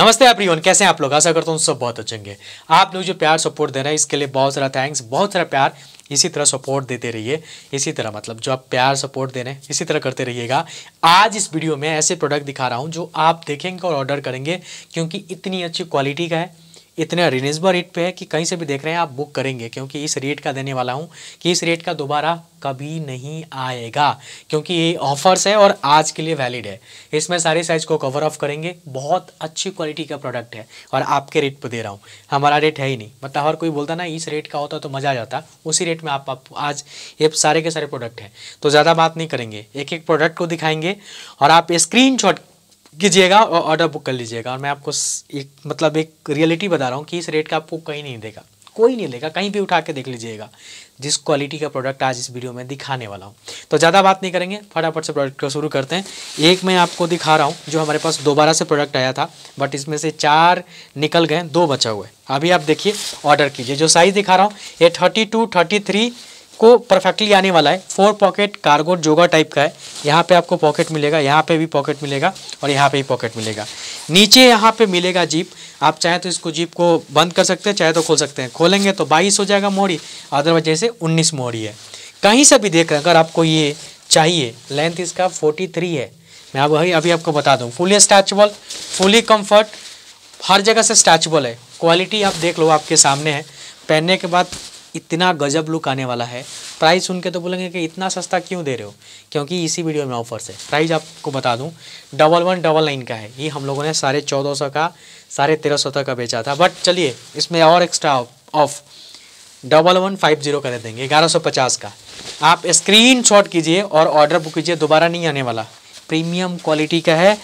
नमस्ते एवरीवन कैसे हैं आप लोग आशा करता हूँ सब बहुत अच्छे आप लोग जो प्यार सपोर्ट दे रहे हैं इसके लिए बहुत सारा थैंक्स बहुत सारा प्यार इसी तरह सपोर्ट देते रहिए इसी तरह मतलब जो आप प्यार सपोर्ट दे रहे हैं इसी तरह करते रहिएगा आज इस वीडियो में ऐसे प्रोडक्ट दिखा रहा हूँ जो आप देखेंगे और ऑर्डर करेंगे क्योंकि इतनी अच्छी क्वालिटी का है इतने रिनेजबल रेट पे है कि कहीं से भी देख रहे हैं आप बुक करेंगे क्योंकि इस रेट का देने वाला हूँ कि इस रेट का दोबारा कभी नहीं आएगा क्योंकि ये ऑफर्स है और आज के लिए वैलिड है इसमें सारे साइज को कवर ऑफ करेंगे बहुत अच्छी क्वालिटी का प्रोडक्ट है और आपके रेट पर दे रहा हूँ हमारा रेट है ही नहीं मतलब हर कोई बोलता ना इस रेट का होता तो मज़ा आ जाता उसी रेट में आप, आप आज ये सारे के सारे प्रोडक्ट हैं तो ज़्यादा बात नहीं करेंगे एक एक प्रोडक्ट को दिखाएंगे और आप स्क्रीन कीजिएगा और ऑर्डर बुक कर लीजिएगा और मैं आपको एक मतलब एक रियलिटी बता रहा हूँ कि इस रेट का आपको कहीं नहीं देगा कोई नहीं देगा कहीं भी उठा के देख लीजिएगा जिस क्वालिटी का प्रोडक्ट आज इस वीडियो में दिखाने वाला हूँ तो ज़्यादा बात नहीं करेंगे फटाफट से प्रोडक्ट को शुरू करते हैं एक मैं आपको दिखा रहा हूँ जो हमारे पास दोबारा से प्रोडक्ट आया था बट इसमें से चार निकल गए दो बचा हुआ है अभी आप देखिए ऑर्डर कीजिए जो साइज़ दिखा रहा हूँ ये थर्टी टू थर्टी थ्री को परफेक्टली आने वाला है four pocket cargo jogger type का है यहाँ पे आपको पॉकेट मिलेगा यहाँ पे भी पॉकेट मिलेगा और यहाँ पे भी पॉकेट मिलेगा नीचे यहाँ पे मिलेगा जीप आप चाहे तो इसको जीप को बंद कर सकते हैं चाहे तो खोल सकते हैं खोलेंगे तो बाईस हो जाएगा मोहरी अदरवाइज जैसे उन्नीस मोहरी है कहीं से भी देख रहे हैं अगर आपको ये चाहिए लेंथ इसका फोर्टी थ्री है मैं अब वही अभी आपको बता दूँ फुली स्ट्रैचबल फुली कम्फर्ट हर जगह से स्ट्रैचबल है क्वालिटी आप देख लो आपके सामने है पहनने के बाद इतना गजब लुक आने वाला है प्राइस सुन के तो बोलेंगे कि इतना सस्ता क्यों दे रहे हो क्योंकि इसी वीडियो में ऑफर्स है प्राइस आपको बता दूं डबल वन डबल नाइन का है ये हम लोगों ने साढ़े चौदह सौ का साढ़े तेरह सौ तक का बेचा था बट चलिए इसमें और extra off double one five zero कर देंगे ग्यारह सौ पचास का आप स्क्रीन शॉट कीजिए और ऑर्डर बुक कीजिए दोबारा नहीं आने वाला प्रीमियम क्वालिटी का है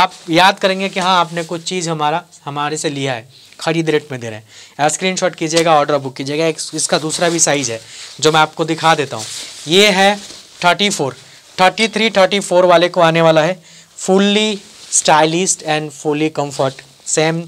आप याद करेंगे कि हाँ आपने कुछ चीज़ हमारा हमारे से लिया है खरीद रेट में दे रहे हैं स्क्रीन शॉट कीजिएगा ऑर्डर बुक कीजिएगा इसका दूसरा भी साइज़ है जो मैं आपको दिखा देता हूँ ये है thirty four thirty three thirty four वाले को आने वाला है fully stylist and fully comfort same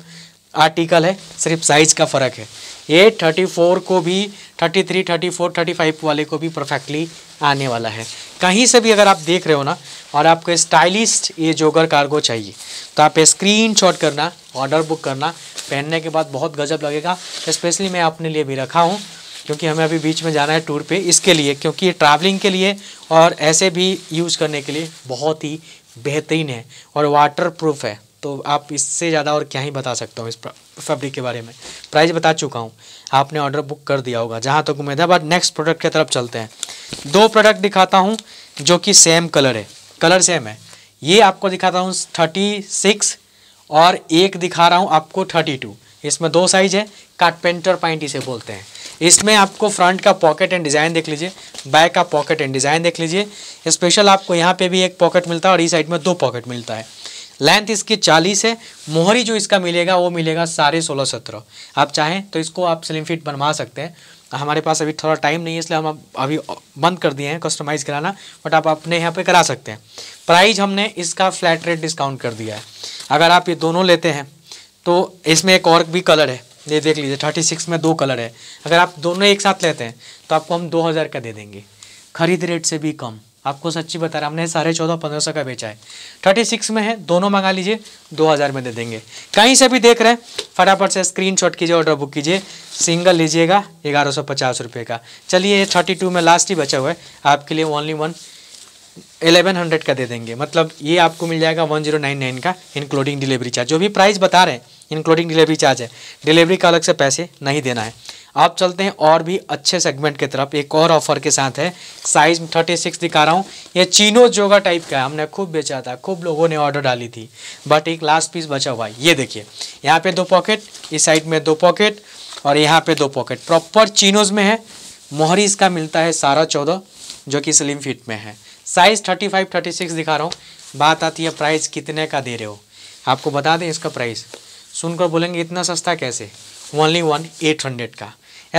article है सिर्फ साइज़ का फ़र्क है ये थर्टी फोर को भी thirty three thirty four thirty five वाले को भी परफेक्टली आने वाला है कहीं से भी अगर आप देख रहे हो ना और आपको स्टाइलिस्ट ये जोगर कार्गो चाहिए तो आप स्क्रीन शॉट करना ऑर्डर बुक करना पहनने के बाद बहुत गजब लगेगा स्पेशली मैं अपने लिए भी रखा हूँ क्योंकि हमें अभी बीच में जाना है टूर पे इसके लिए क्योंकि ये ट्रैवलिंग के लिए और ऐसे भी यूज़ करने के लिए बहुत ही बेहतरीन है और वाटर प्रूफ है तो आप इससे ज़्यादा और क्या ही बता सकता हूँ इस फैब्रिक के बारे में प्राइस बता चुका हूँ आपने ऑर्डर बुक कर दिया होगा जहाँ तक तो उम्मीद है बट नेक्स्ट प्रोडक्ट की तरफ चलते हैं दो प्रोडक्ट दिखाता हूँ जो कि सेम कलर है कलर सेम है ये आपको दिखाता हूँ थर्टी सिक्स और एक दिखा रहा हूँ आपको थर्टी टू इसमें दो साइज है कारपेंटर पैंट इसे बोलते हैं इसमें आपको फ्रंट का पॉकेट एंड डिज़ाइन देख लीजिए बैक का पॉकेट एंड डिज़ाइन देख लीजिए स्पेशल आपको यहाँ पे भी एक पॉकेट मिलता है और इस साइड में दो पॉकेट मिलता है लेंथ इसकी चालीस है मोहरी जो इसका मिलेगा वो मिलेगा साढ़े सोलह सत्रह आप चाहें तो इसको आप स्लिम फिट बनवा सकते हैं हमारे पास अभी थोड़ा टाइम नहीं है इसलिए हम अभी बंद कर दिए हैं कस्टमाइज़ कराना बट आप अपने यहाँ पर करा सकते हैं प्राइज हमने इसका फ्लैट रेट डिस्काउंट कर दिया है अगर आप ये दोनों लेते हैं तो इसमें एक और भी कलर है ये देख लीजिए थर्टी सिक्स में दो कलर है अगर आप दोनों एक साथ लेते हैं तो आपको हम दो हज़ार का दे देंगे खरीद रेट से भी कम आपको सच्ची बता रहा हमने साढ़े चौदह पंद्रह सौ का बेचा है थर्टी सिक्स में है दोनों मंगा लीजिए दो हज़ार में दे देंगे कहीं से भी देख रहे हैं फटाफट से स्क्रीन शॉट कीजिए ऑर्डर बुक कीजिए सिंगल लीजिएगा ग्यारह सौ पचास रुपये का चलिए ये थर्टी टू में लास्ट ही बचा हुआ है आपके लिए ओनली वन एलेवन हंड्रेड का दे देंगे मतलब ये आपको मिल जाएगा वन जीरो नाइन नाइन का इंक्लूडिंग डिलीवरी चार्ज जो भी प्राइस बता रहे हैं इंक्लूडिंग डिलीवरी चार्ज है डिलीवरी का अलग से पैसे नहीं देना है आप चलते हैं और भी अच्छे सेगमेंट की तरफ एक और ऑफर के साथ है साइज थर्टी सिक्स दिखा रहा हूँ ये चीनो जोगा टाइप का है हमने खूब बेचा था खूब लोगों ने ऑर्डर डाली थी बट एक लास्ट पीस बचा हुआ है ये देखिए यहाँ पे दो पॉकेट इस साइड में दो पॉकेट और यहाँ पे दो पॉकेट प्रॉपर चीनोज में है मोहरी इसका मिलता है सारा चौदह जो कि स्लिम फिट में है size thirty five thirty six दिखा रहा हूँ बात आती है प्राइस कितने का दे रहे हो आपको बता दें इसका प्राइस सुनकर बोलेंगे इतना सस्ता कैसे ओनली वन एट हंड्रेड का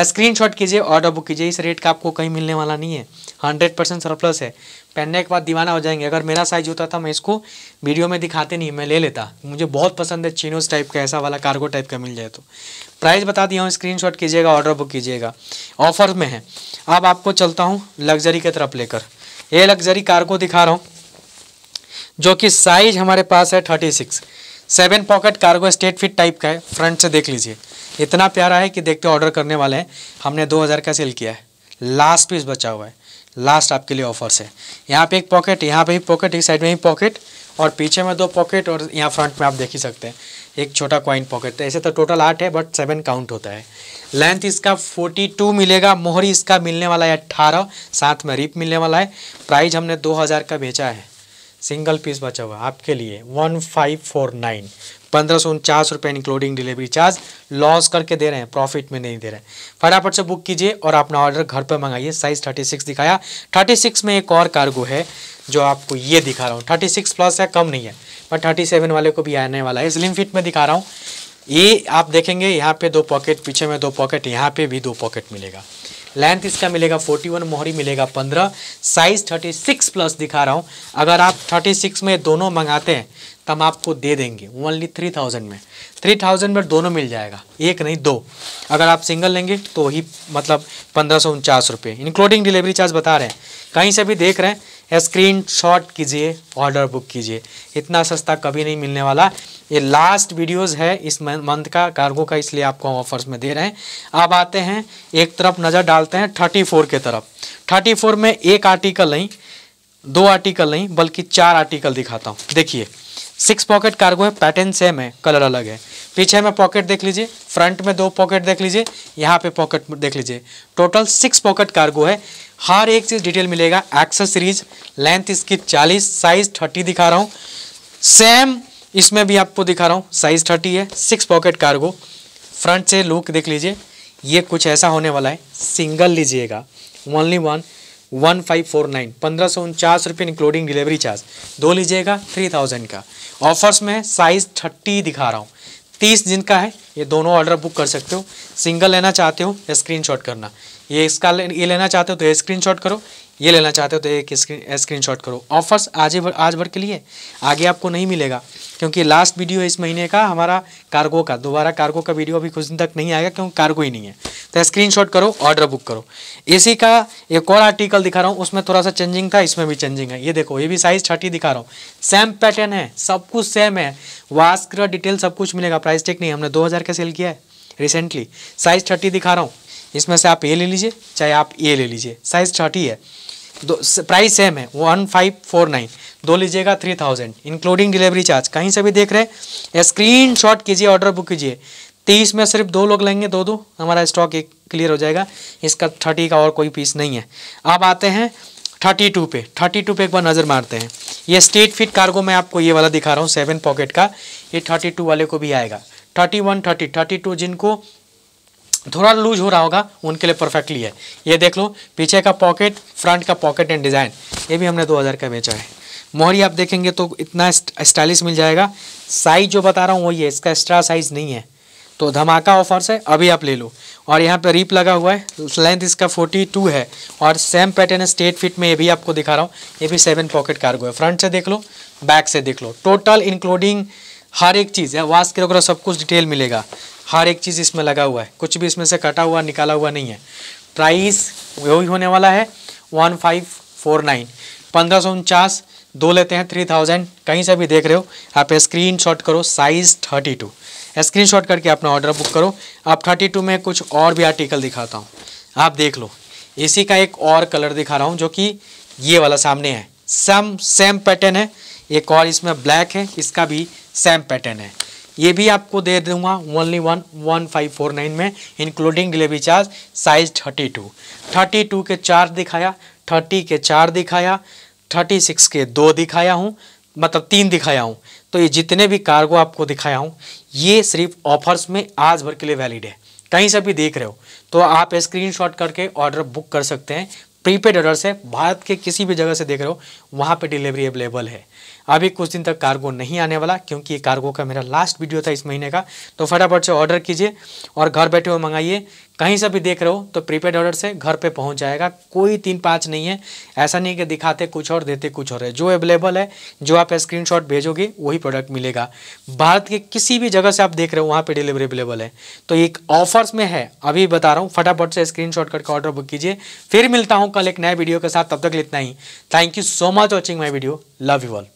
स्क्रीन शॉट कीजिए ऑर्डर बुक कीजिए इस रेट का आपको कहीं मिलने वाला नहीं है हंड्रेड परसेंट सरप्लस है पहनने के बाद दीवाना हो जाएंगे अगर मेरा साइज होता था मैं इसको वीडियो में दिखाते नहीं मैं ले लेता मुझे बहुत पसंद है चीनोस टाइप का ऐसा वाला कार्गो टाइप का मिल जाए तो प्राइस बता दिया हूँ स्क्रीन कीजिएगा ऑर्डर बुक कीजिएगा ऑफर में है अब आपको चलता हूँ लग्जरी की तरफ लेकर ये लग्जरी कार को दिखा रहा हूँ जो कि साइज हमारे पास है thirty six seven pocket cargo straight fit type का है फ्रंट से देख लीजिए इतना प्यारा है कि देखते ऑर्डर करने वाले हैं हमने दो हज़ार का सेल किया है लास्ट पीस बचा हुआ है लास्ट आपके लिए ऑफर्स है यहाँ पे एक पॉकेट यहाँ पे ही पॉकेट एक साइड में ही पॉकेट और पीछे में दो पॉकेट और यहाँ फ्रंट में आप देख ही सकते हैं एक छोटा कॉइन पॉकेट ऐसे तो टोटल आठ है बट सेवन काउंट होता है लेंथ इसका फोर्टी टू मिलेगा मोहरी इसका मिलने वाला है अट्ठारह साथ में रिप मिलने वाला है प्राइस हमने दो हज़ार का बेचा है सिंगल पीस बचा हुआ आपके लिए वन फाइव फोर नाइन पंद्रह सौ उनचास रुपये इंक्लूडिंग डिलीवरी चार्ज लॉस करके दे रहे हैं प्रॉफिट में नहीं दे रहे हैं फटाफट से बुक कीजिए और अपना ऑर्डर घर पर मंगाइए साइज थर्टी सिक्स दिखाया थर्टी सिक्स में एक और कार्गो है जो आपको ये दिखा रहा हूँ थर्टी सिक्स प्लस है कम नहीं है पर थर्टी सेवन वाले को भी आने वाला है स्लिम फिट में दिखा रहा हूँ ये आप देखेंगे यहाँ पे दो पॉकेट पीछे में दो पॉकेट यहाँ पे भी दो पॉकेट मिलेगा लेंथ इसका मिलेगा 41 मोहरी मिलेगा 15 साइज 36 प्लस दिखा रहा हूँ अगर आप 36 में दोनों मंगाते हैं तो हम आपको दे देंगे ओनली 3000 में 3000 में दोनों मिल जाएगा एक नहीं दो अगर आप सिंगल लेंगे तो ही मतलब पंद्रह सौ उनचास रुपये इंक्लूडिंग डिलीवरी चार्ज बता रहे हैं कहीं से भी देख रहे हैं स्क्रीन शॉट कीजिए ऑर्डर बुक कीजिए इतना सस्ता कभी नहीं मिलने वाला ये लास्ट वीडियोस है इस मंथ का कार्गो का इसलिए आपको हम ऑफर्स में दे रहे हैं अब आते हैं एक तरफ नज़र डालते हैं थर्टी फोर के तरफ थर्टी फोर में एक आर्टिकल नहीं दो आर्टिकल नहीं बल्कि चार आर्टिकल दिखाता हूँ देखिए सिक्स पॉकेट कार्गो है पैटर्न सेम है कलर अलग है पीछे में पॉकेट देख लीजिए फ्रंट में दो पॉकेट देख लीजिए यहाँ पे पॉकेट देख लीजिए टोटल सिक्स पॉकेट कार्गो है हर एक चीज़ डिटेल मिलेगा एक्सेसरीज लेंथ इसकी चालीस साइज थर्टी दिखा रहा हूँ सेम इसमें भी आपको दिखा रहा हूँ साइज़ थर्टी है सिक्स पॉकेट कार्गो फ्रंट से लुक देख लीजिए ये कुछ ऐसा होने वाला है सिंगल लीजिएगा only one one five four nine पंद्रह सौ उनचास रुपये इंक्लूडिंग डिलीवरी चार्ज दो लीजिएगा थ्री थाउजेंड का ऑफर्स में साइज़ थर्टी दिखा रहा हूँ तीस दिन का है ये दोनों ऑर्डर बुक कर सकते हो सिंगल लेना चाहते हो स्क्रीन स्क्रीनशॉट करना ये इसका ले, ये लेना चाहते हो तो ये स्क्रीनशॉट करो ये लेना चाहते हो तो एक स्क्रीन स्क्रीन शॉट करो ऑफर्स आज भर आज भर के लिए आगे आपको नहीं मिलेगा क्योंकि लास्ट वीडियो है इस महीने का हमारा कार्गो का दोबारा कार्गो का वीडियो अभी कुछ दिन तक नहीं आएगा क्योंकि कार्गो ही नहीं है तो स्क्रीन शॉट करो ऑर्डर बुक करो इसी का एक और आर्टिकल दिखा रहा हूँ उसमें थोड़ा सा चेंजिंग था इसमें भी चेंजिंग है ये देखो ये भी साइज छठी दिखा रहा हूँ सेम पैटर्न है सब कुछ सेम है वास्क डिटेल सब कुछ मिलेगा प्राइस टेक नहीं हमने दो का सेल किया है रिसेंटली साइज थर्टी दिखा रहा हूँ इसमें से आप ये ले लीजिए चाहे आप ये ले लीजिए साइज थर्टी है दो प्राइस सेम है वन फाइव फोर नाइन दो लीजिएगा three thousand including delivery charge कहीं से भी देख रहे हैं स्क्रीन शॉट कीजिए ऑर्डर बुक कीजिए तीस में सिर्फ दो लोग लेंगे दो दो हमारा स्टॉक एक क्लियर हो जाएगा इसका थर्टी का और कोई पीस नहीं है अब आते हैं थर्टी टू पे थर्टी टू पे एक बार नज़र मारते हैं ये स्टेट फिट कार्गो मैं आपको ये वाला दिखा रहा हूँ सेवन पॉकेट का ये थर्टी टू वाले को भी आएगा thirty one thirty thirty two जिनको थोड़ा लूज हो रहा होगा उनके लिए परफेक्टली है ये देख लो पीछे का पॉकेट फ्रंट का पॉकेट एंड डिज़ाइन ये भी हमने 2000 का बेचा है मोहरी आप देखेंगे तो इतना स्टाइलिश मिल जाएगा साइज़ जो बता रहा हूँ वही है इसका एक्स्ट्रा साइज़ नहीं है तो धमाका ऑफर्स है अभी आप ले लो और यहाँ पर रीप लगा हुआ है लेंथ इसका टू है और सेम पैटर्न स्टेट फिट में ये भी आपको दिखा रहा हूँ ये भी सेवन पॉकेट कार्गो है फ्रंट से देख लो बैक से देख लो टोटल इंक्लूडिंग हर एक चीज़ है वास के वगैरह सब कुछ डिटेल मिलेगा हर एक चीज़ इसमें लगा हुआ है कुछ भी इसमें से कटा हुआ निकाला हुआ नहीं है प्राइस वही होने वाला है वन फाइव फोर नाइन पंद्रह सौ उनचास दो लेते हैं थ्री थाउजेंड कहीं से भी देख रहे हो आप स्क्रीन शॉट करो size thirty two screenshot करके अपना ऑर्डर बुक करो आप थर्टी टू में कुछ और भी आर्टिकल दिखाता हूँ आप देख लो इसी का एक और कलर दिखा रहा हूँ जो कि ये वाला सामने है सेम सेम पैटर्न है एक और इसमें ब्लैक है इसका भी सेम पैटर्न है ये भी आपको दे दूंगा only one one five four nine में including delivery charge size thirty two thirty two के चार दिखाया थर्टी के चार दिखाया थर्टी सिक्स के दो दिखाया हूँ मतलब तीन दिखाया हूँ तो ये जितने भी कार्गो आपको दिखाया हूँ ये सिर्फ ऑफर्स में आज भर के लिए वैलिड है कहीं से भी देख रहे हो तो आप स्क्रीन करके ऑर्डर बुक कर सकते हैं प्रीपेड ऑर्डर से भारत के किसी भी जगह से देख रहे हो वहाँ पर डिलीवरी अवेलेबल है अभी कुछ दिन तक कार्गो नहीं आने वाला क्योंकि ये कार्गो का मेरा लास्ट वीडियो था इस महीने का तो फटाफट से ऑर्डर कीजिए और घर बैठे हुए मंगाइए कहीं से भी देख रहे हो तो प्रीपेड ऑर्डर से घर पे पहुंच जाएगा कोई तीन पाँच नहीं है ऐसा नहीं कि दिखाते कुछ और देते कुछ और है जो अवेलेबल है जो आप स्क्रीन भेजोगे वही प्रोडक्ट मिलेगा भारत के किसी भी जगह से आप देख रहे हो वहाँ पर डिलीवरी अवेलेबल है तो एक ऑफर्स में है अभी बता रहा हूँ फटाफट से स्क्रीन करके ऑर्डर बुक कीजिए फिर मिलता हूँ कल एक नए वीडियो के साथ तब तक इतना ही thank you so much watching my video love you all